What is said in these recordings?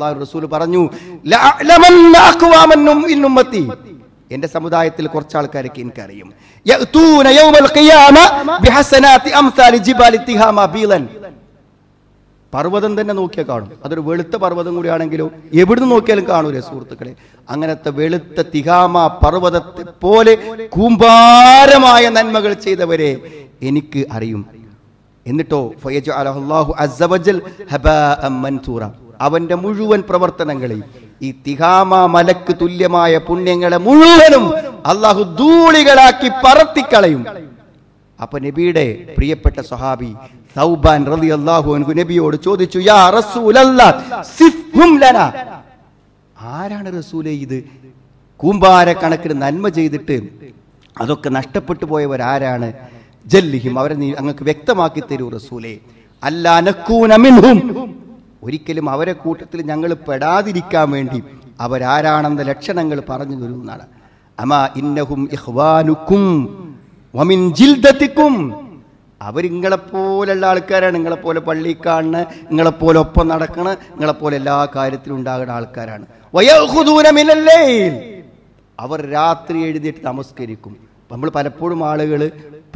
അള്ളാഹു റസൂൽ പറഞ്ഞു എന്റെ സമുദായത്തിൽ കുറച്ച് ആൾക്കാരൊക്കെ എനിക്കറിയും പർവ്വതം തന്നെ നോക്കിയാൽ കാണും അതൊരു വെളുത്ത പർവ്വതം കൂടിയാണെങ്കിലും എവിടുന്ന് നോക്കിയാലും കാണൂലേ സുഹൃത്തുക്കളെ അങ്ങനത്തെ വെളുത്ത തിഹാമ പർവ്വതത്തെ പോലെ കൂമ്പാരമായ നന്മകൾ ചെയ്തവരെ എനിക്ക് അറിയും എന്നിട്ടോ ഫയജ് അലഹു അസവജൽ ഹബ മൻസൂറ അവന്റെ മുഴുവൻ പ്രവർത്തനങ്ങളെയും ഈ തിഹാമ മലക്ക് തുല്യമായ പുണ്യങ്ങളെ മുഴുവനും അള്ളാഹു ധൂളികളാക്കി പറത്തിക്കളയും അപ്പൊ നബിയുടെ പ്രിയപ്പെട്ട സഹാബി സൗബാൻ റതി അള്ളാഹു നബിയോട് ചോദിച്ചു യാ ലന ആരാണ് റസൂലെ ഇത് കൂമ്പാര കണക്കിന് നന്മ ചെയ്തിട്ട് അതൊക്കെ നഷ്ടപ്പെട്ടു പോയവരാരാണ് ജല്ലിഹിം അവരെ അങ്ങക്ക് വ്യക്തമാക്കി തരൂ റസൂലെ അല്ലാനക്കൂനമിൻഹും ഒരിക്കലും അവരെ കൂട്ടത്തിൽ ഞങ്ങൾ പെടാതിരിക്കാൻ വേണ്ടി അവരാരാണെന്ന ലക്ഷണങ്ങൾ പറഞ്ഞു തരുന്നതാണ് അമാ ഇന്നഹും ഇഹ്വാനുക്കും വമിൻ ജിൽദത്തിക്കും അവരിങ്ങളെപ്പോലുള്ള ആൾക്കാരാണ് നിങ്ങളെപ്പോലെ പള്ളി കാണണ് നിങ്ങളെപ്പോലെ ഒപ്പം നടക്കണ് നിങ്ങളെപ്പോലെ എല്ലാ കാര്യത്തിലും ഉണ്ടാകുന്ന ആൾക്കാരാണ് വയോഹുദൂരമില്ലല്ലേ അവർ രാത്രി എഴുന്നേറ്റ് നമസ്കരിക്കും നമ്മൾ പലപ്പോഴും ആളുകൾ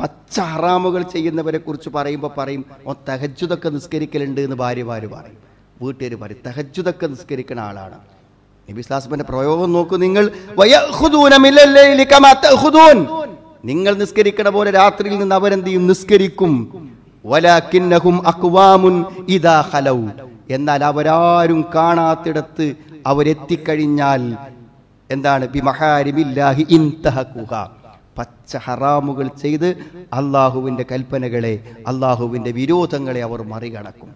പച്ച ഹറാമുകൾ ചെയ്യുന്നവരെ കുറിച്ച് പറയുമ്പോൾ പറയും ഓ തെഹജുതൊക്കെ നിസ്കരിക്കലുണ്ട് എന്ന് ഭാര്യമാർ പറയും വീട്ടുകാർ പറയും തഹജുദൊക്കെ നിസ്കരിക്കുന്ന ആളാണ് നബി സ്ലാസ്മന്റെ പ്രയോഗം നോക്കൂ നിങ്ങൾ നിങ്ങൾ നിസ്കരിക്കണ പോലെ രാത്രിയിൽ നിന്ന് അവരെന്ത് ചെയ്യും നിസ്കരിക്കും എന്നാൽ അവരാരും കാണാത്തിടത്ത് അവരെത്തിക്കഴിഞ്ഞാൽ എന്താണ് പച്ച ഹറാമുകൾ ചെയ്ത് അള്ളാഹുവിന്റെ കൽപ്പനകളെ അള്ളാഹുവിന്റെ വിരോധങ്ങളെ അവർ മറികടക്കും